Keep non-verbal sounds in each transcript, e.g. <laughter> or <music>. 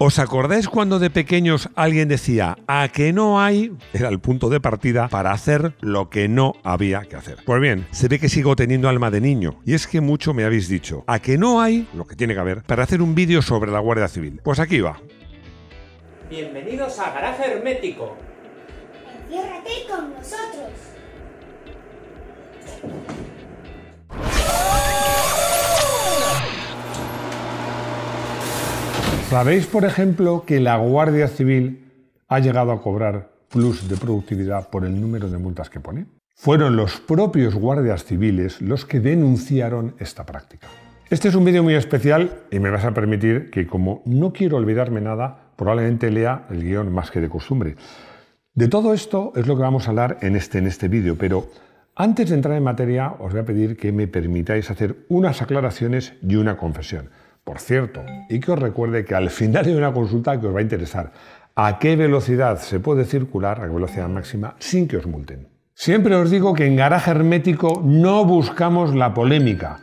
¿Os acordáis cuando de pequeños alguien decía, a que no hay, era el punto de partida para hacer lo que no había que hacer? Pues bien, se ve que sigo teniendo alma de niño, y es que mucho me habéis dicho, a que no hay, lo que tiene que haber, para hacer un vídeo sobre la Guardia Civil. Pues aquí va. Bienvenidos a Garaje Hermético. Enciérrate con nosotros. ¿Sabéis, por ejemplo, que la Guardia Civil ha llegado a cobrar plus de productividad por el número de multas que pone? Fueron los propios guardias civiles los que denunciaron esta práctica. Este es un vídeo muy especial y me vas a permitir que como no quiero olvidarme nada, probablemente lea el guión más que de costumbre. De todo esto es lo que vamos a hablar en este, en este vídeo, pero antes de entrar en materia os voy a pedir que me permitáis hacer unas aclaraciones y una confesión por cierto, y que os recuerde que al final hay una consulta que os va a interesar. ¿A qué velocidad se puede circular, a qué velocidad máxima, sin que os multen? Siempre os digo que en garaje hermético no buscamos la polémica,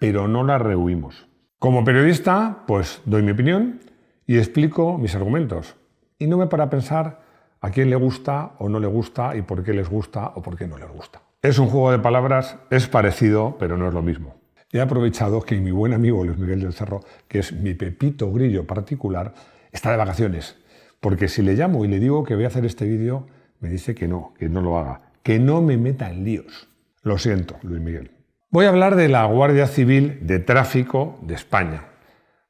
pero no la rehuimos. Como periodista, pues doy mi opinión y explico mis argumentos. Y no me para pensar a quién le gusta o no le gusta y por qué les gusta o por qué no les gusta. Es un juego de palabras, es parecido, pero no es lo mismo. He aprovechado que mi buen amigo Luis Miguel del Cerro, que es mi pepito grillo particular, está de vacaciones. Porque si le llamo y le digo que voy a hacer este vídeo, me dice que no, que no lo haga, que no me meta en líos. Lo siento, Luis Miguel. Voy a hablar de la Guardia Civil de Tráfico de España.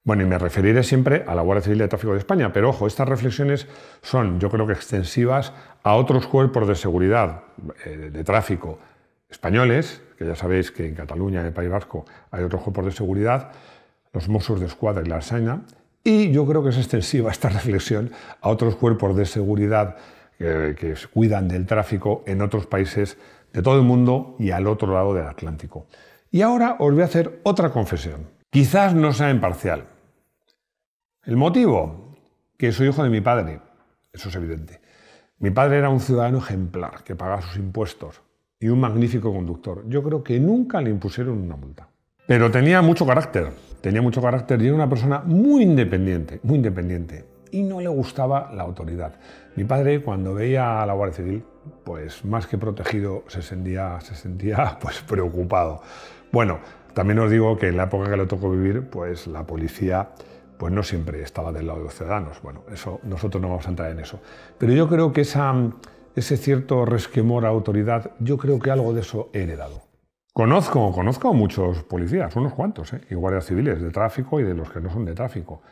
Bueno, y me referiré siempre a la Guardia Civil de Tráfico de España, pero ojo, estas reflexiones son, yo creo que extensivas a otros cuerpos de seguridad eh, de tráfico españoles, que ya sabéis que en Cataluña, en el País Vasco, hay otros cuerpos de seguridad, los Mossos de Escuadra y la Arsaina, y yo creo que es extensiva <laughs> esta reflexión a otros cuerpos de seguridad que, que cuidan del tráfico en otros países de todo el mundo y al otro lado del Atlántico. Y ahora os voy a hacer otra confesión. Quizás no sea imparcial. El motivo, que soy hijo de mi padre, eso es evidente. Mi padre era un ciudadano ejemplar, que pagaba sus impuestos, y un magnífico conductor. Yo creo que nunca le impusieron una multa. Pero tenía mucho carácter, tenía mucho carácter y era una persona muy independiente, muy independiente. Y no le gustaba la autoridad. Mi padre, cuando veía a la Guardia Civil, pues más que protegido, se sentía, se sentía <laughs> pues, preocupado. Bueno, también os digo que en la época que le tocó vivir, pues la policía pues no siempre estaba del lado de los ciudadanos. Bueno, eso nosotros no vamos a entrar en eso. Pero yo creo que esa ese cierto resquemor a autoridad, yo creo que algo de eso he heredado. Conozco, conozco muchos policías, unos cuantos, ¿eh? y guardias civiles de tráfico y de los que no son de tráfico.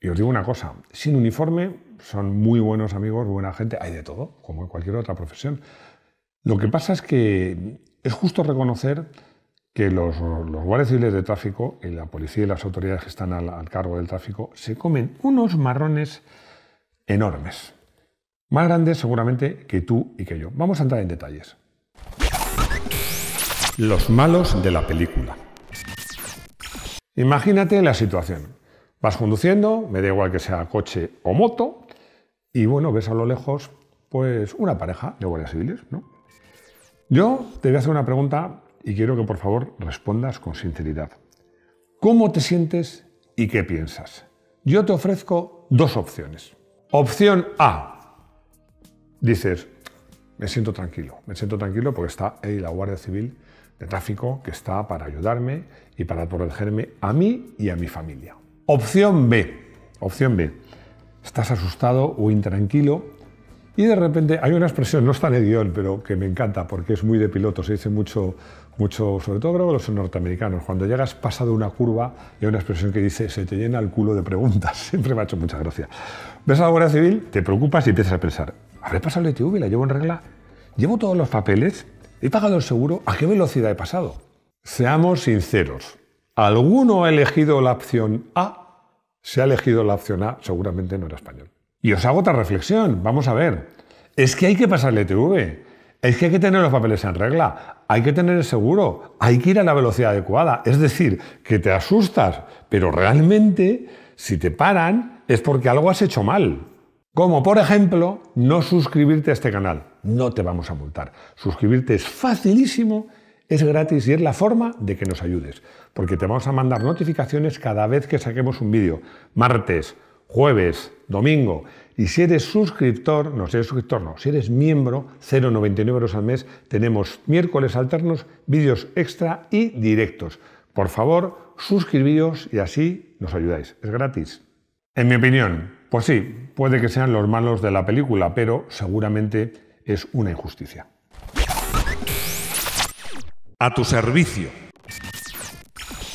Y os digo una cosa, sin uniforme son muy buenos amigos, buena gente, hay de todo, como en cualquier otra profesión. Lo que pasa es que es justo reconocer que los, guardias civiles de tráfico y la policía y las autoridades que están al cargo del tráfico se comen unos marrones enormes. Más grandes seguramente que tú y que yo. Vamos a entrar en detalles. Los malos de la película. Imagínate la situación. Vas conduciendo, me da igual que sea coche o moto, y bueno, ves a lo lejos pues una pareja de guardias civiles, ¿no? Yo te voy a hacer una pregunta y quiero que por favor respondas con sinceridad. ¿Cómo te sientes y qué piensas? Yo te ofrezco dos opciones. Opción A, dices, me siento tranquilo, me siento tranquilo porque está ahí la Guardia Civil de Tráfico que está para ayudarme y para protegerme a mí y a mi familia. Opción B, opción B, estás asustado o intranquilo y de repente hay una expresión, no está en el pero que me encanta porque es muy de piloto, se dice mucho, mucho sobre todo creo que los norteamericanos, cuando llegas pasado una curva hay una expresión que dice se te llena el culo de preguntas, <laughs> siempre me ha hecho mucha gracia. Ves a la Guardia Civil, te preocupas y empiezas a pensar, ¿Habré pasado el ITV? ¿La llevo en regla? ¿Llevo todos los papeles? ¿He pagado el seguro? ¿A qué velocidad he pasado? Seamos sinceros. Alguno ha elegido la opción A. ¿Se ha elegido la opción A, seguramente no era español. Y os hago otra reflexión. Vamos a ver. Es que hay que pasar el ITV. Es que hay que tener los papeles en regla, hay que tener el seguro, hay que ir a la velocidad adecuada. Es decir, que te asustas, pero realmente si te paran es porque algo has hecho mal. Como por ejemplo, no suscribirte a este canal. No te vamos a multar. Suscribirte es facilísimo, es gratis y es la forma de que nos ayudes. Porque te vamos a mandar notificaciones cada vez que saquemos un vídeo. Martes, jueves, domingo. Y si eres suscriptor, no si eres suscriptor, no, si eres miembro, 0,99 euros al mes, tenemos miércoles alternos, vídeos extra y directos. Por favor, suscribíos y así nos ayudáis. Es gratis. En mi opinión, pues sí, puede que sean los malos de la película, pero seguramente es una injusticia. A tu servicio.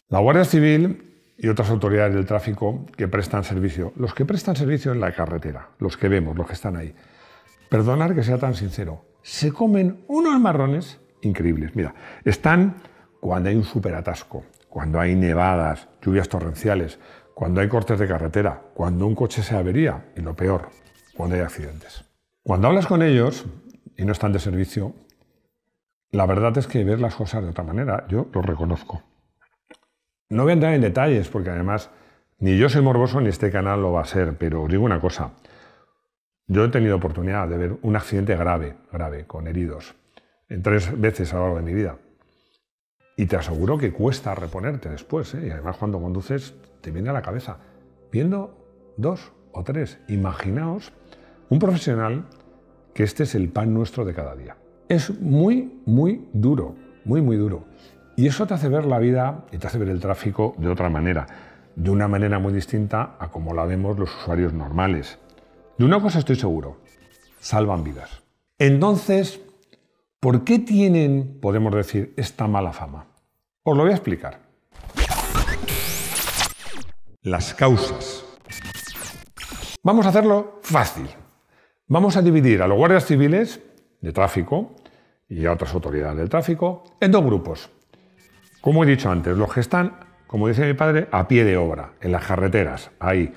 La Guardia Civil y otras autoridades del tráfico que prestan servicio, los que prestan servicio en la carretera, los que vemos, los que están ahí, perdonar que sea tan sincero, se comen unos marrones increíbles. Mira, están cuando hay un superatasco, cuando hay nevadas, lluvias torrenciales, cuando hay cortes de carretera, cuando un coche se avería y lo peor, cuando hay accidentes. Cuando hablas con ellos y no están de servicio, la verdad es que ver las cosas de otra manera, yo lo reconozco. No voy a entrar en detalles porque además ni yo soy morboso ni este canal lo va a ser, pero os digo una cosa. Yo he tenido oportunidad de ver un accidente grave, grave, con heridos, en tres veces a lo largo de mi vida. Y te aseguro que cuesta reponerte después. ¿eh? Y además cuando conduces te viene a la cabeza. Viendo dos o tres, imaginaos un profesional que este es el pan nuestro de cada día. Es muy, muy duro, muy, muy duro. Y eso te hace ver la vida y te hace ver el tráfico de otra manera, de una manera muy distinta a como la vemos los usuarios normales. De una cosa estoy seguro, salvan vidas. Entonces, ¿Por qué tienen, podemos decir, esta mala fama? Os lo voy a explicar. Las causas. Vamos a hacerlo fácil. Vamos a dividir a los guardias civiles de tráfico y a otras autoridades del tráfico en dos grupos. Como he dicho antes, los que están, como dice mi padre, a pie de obra, en las carreteras, ahí.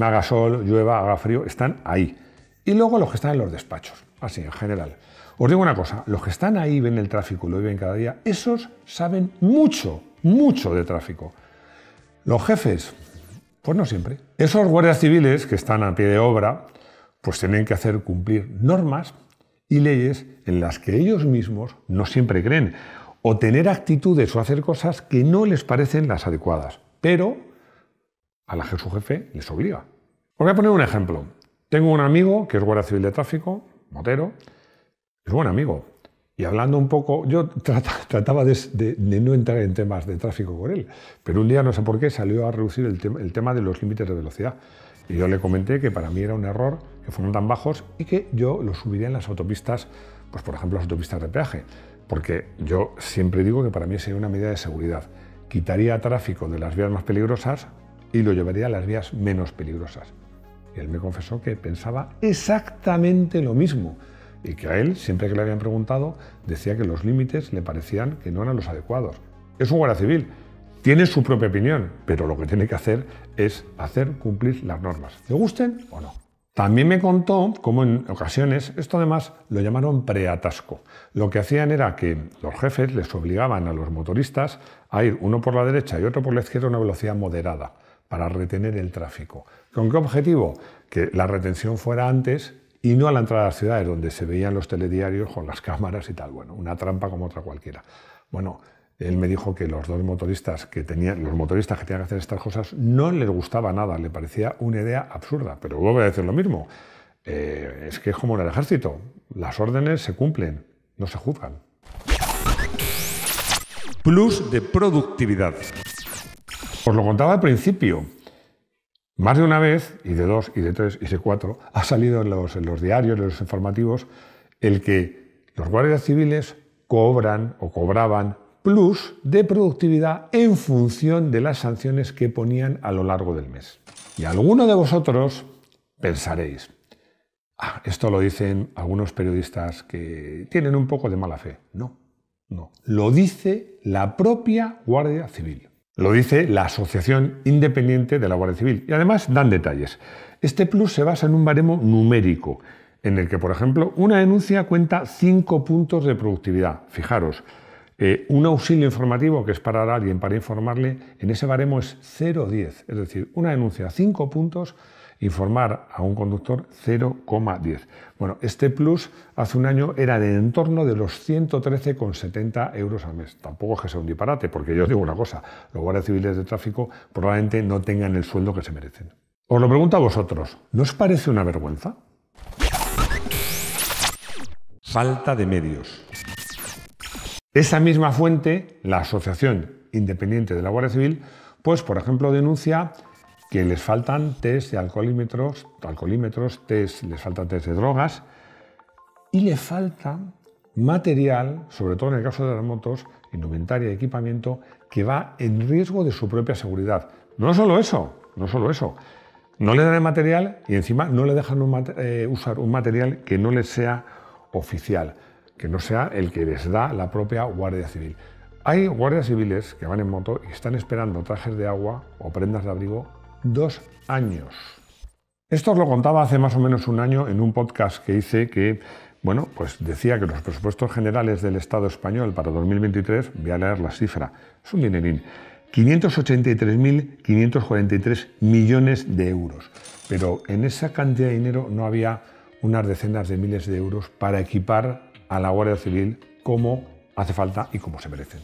Haga sol, llueva, haga frío, están ahí. Y luego los que están en los despachos, así en general. Os digo una cosa, los que están ahí, ven el tráfico lo viven cada día, esos saben mucho, mucho de tráfico. Los jefes, pues no siempre. Esos guardias civiles que están a pie de obra, pues tienen que hacer cumplir normas y leyes en las que ellos mismos no siempre creen, o tener actitudes o hacer cosas que no les parecen las adecuadas, pero a la que su jefe les obliga. Os voy a poner un ejemplo. Tengo un amigo que es guardia civil de tráfico, motero, es buen amigo. Y hablando un poco, yo <laughs> trataba de, no entrar en temas de tráfico con él, pero un día, no sé por qué, salió a reducir el, tema de los límites de velocidad. Y yo le comenté que para mí era un error que fueran tan bajos y que yo los subiría en las autopistas, pues por ejemplo las autopistas de peaje, porque yo siempre digo que para mí sería una medida de seguridad. Quitaría tráfico de las vías más peligrosas y lo llevaría a las vías menos peligrosas. Y él me confesó que pensaba exactamente lo mismo y que a él, siempre que le habían preguntado, decía que los límites le parecían que no eran los adecuados. Es un guardia civil, tiene su propia opinión, pero lo que tiene que hacer es hacer cumplir las normas, te gusten o no. También me contó cómo en ocasiones, esto además lo llamaron preatasco. Lo que hacían era que los jefes les obligaban a los motoristas a ir uno por la derecha y otro por la izquierda a una velocidad moderada para retener el tráfico. ¿Con qué objetivo? Que la retención fuera antes y no a la entrada de las ciudades, donde se veían los telediarios con las cámaras y tal. Bueno, una trampa como otra cualquiera. Bueno, él me dijo que los dos motoristas que tenían, los motoristas que tenían que hacer estas cosas no les gustaba nada, le parecía una idea absurda. Pero voy a decir lo mismo. Eh, es que es como en el ejército. Las órdenes se cumplen, no se juzgan. Plus de productividad. Os lo contaba al principio. Más de una vez, y de dos, y de tres, y de cuatro, ha salido en los, diarios, en los informativos, el que los guardias civiles cobran o cobraban plus de productividad en función de las sanciones que ponían a lo largo del mes. Y alguno de vosotros pensaréis, ah, esto lo dicen algunos periodistas que tienen un poco de mala fe. No, no. Lo dice la propia Guardia Civil. Lo dice la Asociación Independiente de la Guardia Civil. Y además dan detalles. Este plus se basa en un baremo numérico, en el que, por ejemplo, una denuncia cuenta cinco puntos de productividad. Fijaros, eh, un auxilio informativo que es para alguien para informarle, en ese baremo es 0,10. Es decir, una denuncia cinco puntos informar a un conductor 0,10. Bueno, este plus hace un año era de en torno de los 113,70 euros al mes. Tampoco es que sea un disparate, porque yo os digo una cosa, los guardias civiles de tráfico probablemente no tengan el sueldo que se merecen. Os lo pregunto a vosotros, ¿no os parece una vergüenza? Falta de medios. Esa misma fuente, la Asociación Independiente de la Guardia Civil, pues por ejemplo denuncia que les faltan test de alcoholímetros, alcoholímetros, test, les faltan test de drogas y le falta material, sobre todo en el caso de las motos, indumentaria y equipamiento, que va en riesgo de su propia seguridad. No solo eso, no solo eso. No le dan el material y encima no le dejan eh, usar un material que no les sea oficial, que no sea el que les da la propia Guardia Civil. Hay guardias civiles que van en moto y están esperando trajes de agua o prendas de abrigo dos años. Esto os lo contaba hace más o menos un año en un podcast que hice que, bueno, pues decía que los presupuestos generales del Estado español para 2023, voy a leer la cifra, es un dinerín, 583.543 millones de euros. Pero en esa cantidad de dinero no había unas decenas de miles de euros para equipar a la Guardia Civil como hace falta y como se merecen.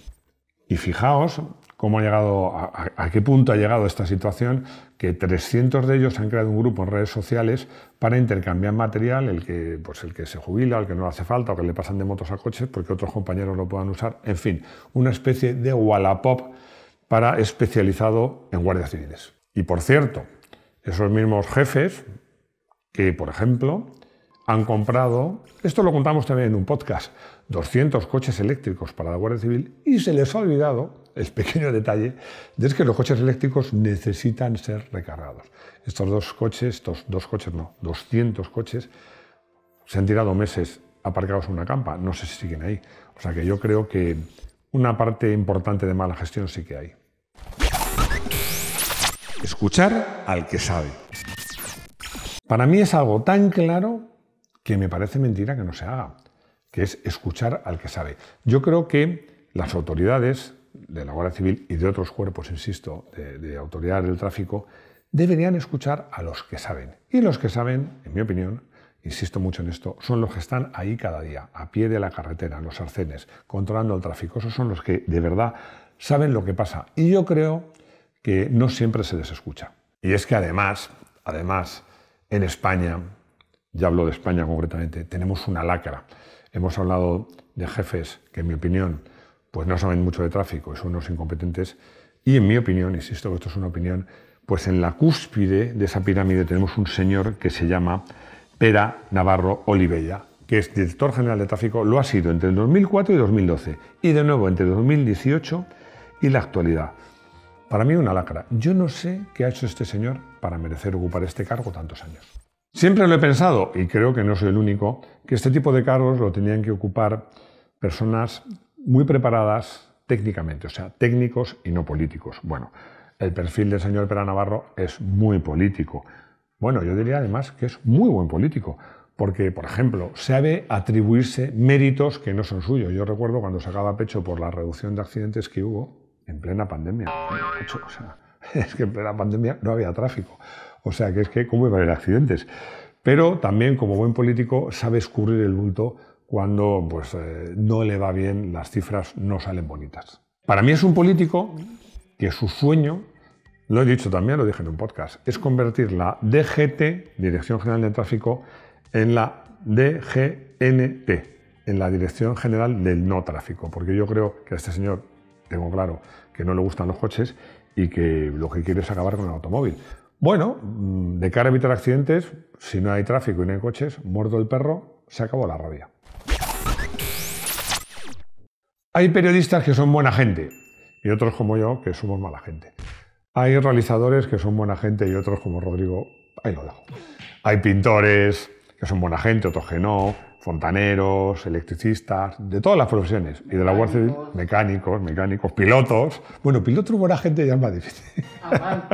Y fijaos cómo ha llegado, a, qué punto ha llegado esta situación, que 300 de ellos han creado un grupo en redes sociales para intercambiar material, el que, pues el que se jubila, el que no hace falta, o que le pasan de motos a coches porque otros compañeros lo puedan usar, en fin, una especie de Wallapop para especializado en guardias civiles. Y por cierto, esos mismos jefes que, por ejemplo, han comprado, esto lo contamos también en un podcast, 200 coches eléctricos para la Guardia Civil y se les ha olvidado el pequeño detalle es que los coches eléctricos necesitan ser recargados. Estos dos coches, estos dos coches no, 200 coches, se han tirado meses aparcados en una campa, no sé si siguen ahí. O sea que yo creo que una parte importante de mala gestión sí que hay. Escuchar al que sabe. Para mí es algo tan claro que me parece mentira que no se haga, que es escuchar al que sabe. Yo creo que las autoridades de la Guardia Civil y de otros cuerpos, insisto, de, de autoridad del tráfico, deberían escuchar a los que saben. Y los que saben, en mi opinión, insisto mucho en esto, son los que están ahí cada día, a pie de la carretera, en los arcenes, controlando el tráfico. Esos son los que de verdad saben lo que pasa. Y yo creo que no siempre se les escucha. Y es que además, además, en España, ya hablo de España concretamente, tenemos una lacra. Hemos hablado de jefes que, en mi opinión, pues no saben mucho de tráfico, son unos incompetentes. Y en mi opinión, insisto que esto es una opinión, pues en la cúspide de esa pirámide tenemos un señor que se llama Pera Navarro Olivella, que es director general de tráfico, lo ha sido entre el 2004 y 2012, y de nuevo entre 2018 y la actualidad. Para mí una lacra. Yo no sé qué ha hecho este señor para merecer ocupar este cargo tantos años. Siempre lo he pensado, y creo que no soy el único, que este tipo de cargos lo tenían que ocupar personas muy preparadas técnicamente, o sea, técnicos y no políticos. Bueno, el perfil del señor Pera Navarro es muy político. Bueno, yo diría además que es muy buen político, porque, por ejemplo, sabe atribuirse méritos que no son suyos. Yo recuerdo cuando sacaba pecho por la reducción de accidentes que hubo en plena pandemia. <laughs> es que en plena pandemia no había tráfico. O sea, que es que, ¿cómo iba a haber accidentes? Pero también, como buen político, sabe escurrir el bulto cuando pues, eh, no le va bien, las cifras no salen bonitas. Para mí es un político que su sueño, lo he dicho también, lo dije en un podcast, es convertir la DGT, Dirección General de Tráfico, en la DGNT, en la Dirección General del No Tráfico, porque yo creo que a este señor, tengo claro, que no le gustan los coches y que lo que quiere es acabar con el automóvil. Bueno, mm, de cara a evitar accidentes, si no hay tráfico y no hay coches, muerto el perro, se acabó la rabia. Hay periodistas que son buena gente y otros como yo que somos mala gente. Hay realizadores que son buena gente y otros como Rodrigo, ahí lo dejo. Hay pintores que son buena gente, otros que no, fontaneros, electricistas, de todas las profesiones. Y de la Guardia Civil, mecánicos, mecánicos, pilotos. Bueno, piloto buena gente ya es más difícil.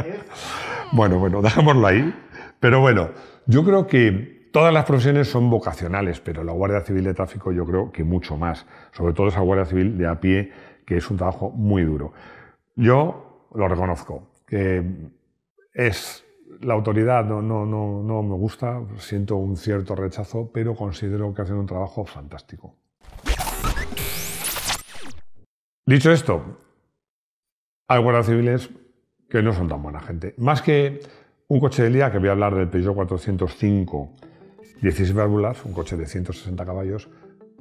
<laughs> bueno, bueno, <laughs> dejémoslo ahí. Pero bueno, yo creo que todas las profesiones son vocacionales, pero la Guardia Civil de Tráfico yo creo que mucho más, sobre todo esa Guardia Civil de a pie, que es un trabajo muy duro. Yo lo reconozco, que es la autoridad no, no, no, no me gusta, siento un cierto rechazo, pero considero que hacen un trabajo fantástico. Dicho esto, hay guardias civiles que no son tan buena gente. Más que un coche de día, que voy a hablar del Peugeot 405 16 válvulas, un coche de 160 caballos,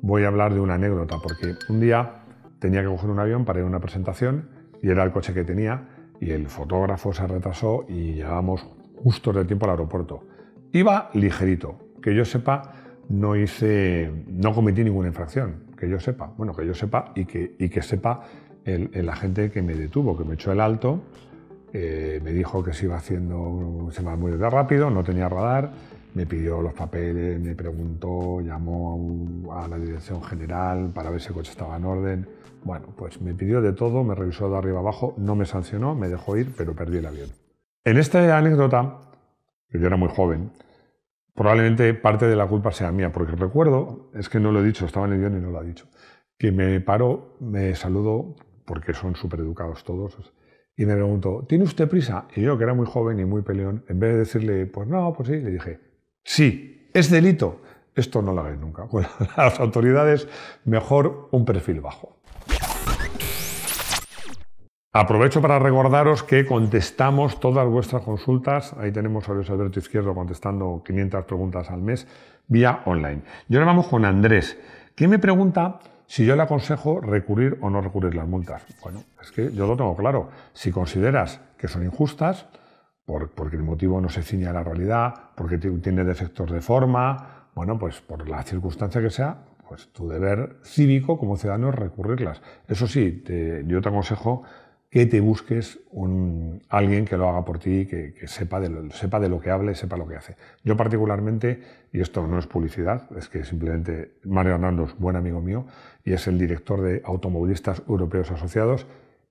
voy a hablar de una anécdota, porque un día tenía que coger un avión para ir a una presentación y era el coche que tenía y el fotógrafo se retrasó y llegábamos justo del tiempo al aeropuerto. Iba ligerito, que yo sepa, no hice, no cometí ninguna infracción, que yo sepa, bueno, que yo sepa y que, que sepa el, el agente que me detuvo, que me echó el alto, eh, me dijo que se iba haciendo, se iba muy rápido, no tenía radar, me pidió los papeles, me preguntó, llamó a la dirección general para ver si el coche estaba en orden. Bueno, pues me pidió de todo, me revisó de arriba abajo, no me sancionó, me dejó ir, pero perdí el avión. En esta anécdota, que yo era muy joven, probablemente parte de la culpa sea mía, porque recuerdo, es que no lo he dicho, estaba en el guión y no lo ha dicho, que me paró, me saludó, porque son súper educados todos, y me preguntó, ¿tiene usted prisa? Y yo, que era muy joven y muy peleón, en vez de decirle, pues no, pues sí, le dije, Sí, es delito. Esto no lo hagáis nunca. Con <laughs> las autoridades, mejor un perfil bajo. Aprovecho para recordaros que contestamos todas vuestras consultas. Ahí tenemos a Luis Alberto Izquierdo contestando 500 preguntas al mes vía online. Y ahora vamos con Andrés, que me pregunta si yo le aconsejo recurrir o no recurrir las multas. Bueno, es que yo lo tengo claro. Si consideras que son injustas, por, porque el motivo no se ciña a la realidad, porque tiene defectos de forma, bueno, pues por la circunstancia que sea, pues tu deber cívico como ciudadano es recurrirlas. Eso sí, yo te aconsejo que te busques un, alguien que lo haga por ti, que, que sepa, de lo, sepa de lo que hable, sepa lo que hace. Yo particularmente, y esto no es publicidad, es que simplemente Mario Hernández, es buen amigo mío y es el director de Automovilistas Europeos Asociados,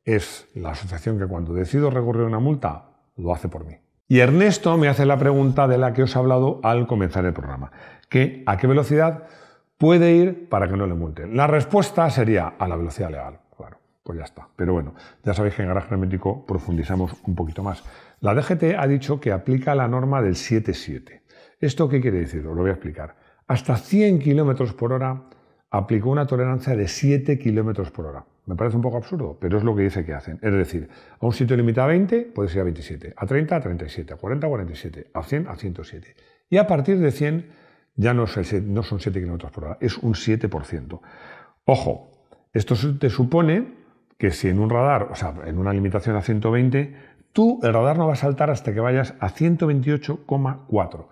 es la asociación que cuando decido recurrir una multa, lo hace por mí. Y Ernesto me hace la pregunta de la que os he hablado al comenzar el programa, que a qué velocidad puede ir para que no le multen. La respuesta sería a la velocidad legal, claro, pues ya está. Pero bueno, ya sabéis que en Garaje Hermético profundizamos un poquito más. La DGT ha dicho que aplica la norma del 7.7. ¿Esto qué quiere decir? Os lo voy a explicar. Hasta 100 km por hora aplicó una tolerancia de 7 km por hora. Me parece un poco absurdo, pero es lo que dice que hacen. Es decir, a un sitio limitado a 20, puedes ir a 27, a 30, a 37, a 40, a 47, a 100, a 107. Y a partir de 100 ya no, no son 7 kilómetros por hora, es un 7%. Ojo, esto te supone que si en un radar, o sea, en una limitación a 120, tú el radar no va a saltar hasta que vayas a 128,4.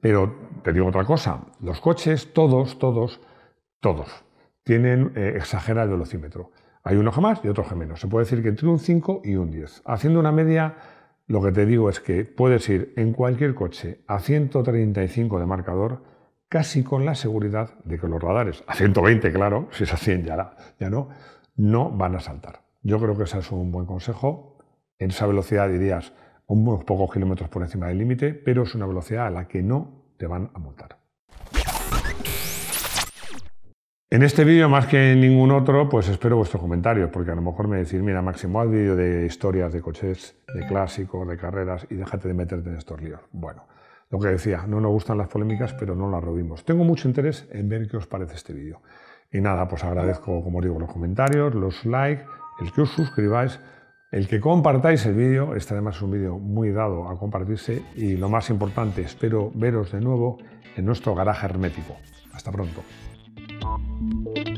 Pero te digo otra cosa, los coches, todos, todos, todos, tienen exagerado eh, exagera el velocímetro. Hay uno que más y otro que menos. Se puede decir que entre un 5 y un 10. Haciendo una media, lo que te digo es que puedes ir en cualquier coche a 135 de marcador, casi con la seguridad de que los radares, a 120 claro, si es a 100 ya, ya no, no van a saltar. Yo creo que ese es un buen consejo. En esa velocidad dirías unos pocos kilómetros por encima del límite, pero es una velocidad a la que no te van a multar. En este vídeo, más que en ningún otro, pues espero vuestros comentarios, porque a lo mejor me decís, mira, Máximo, haz vídeo de historias de coches, de clásicos, de carreras, y déjate de meterte en estos líos. Bueno, lo que decía, no nos gustan las polémicas, pero no las robimos. Tengo mucho interés en ver qué os parece este vídeo. Y nada, pues agradezco, como digo, los comentarios, los likes, el que os suscribáis, el que compartáis el vídeo. Este además es un vídeo muy dado a compartirse. Y lo más importante, espero veros de nuevo en nuestro garaje hermético. Hasta pronto. Música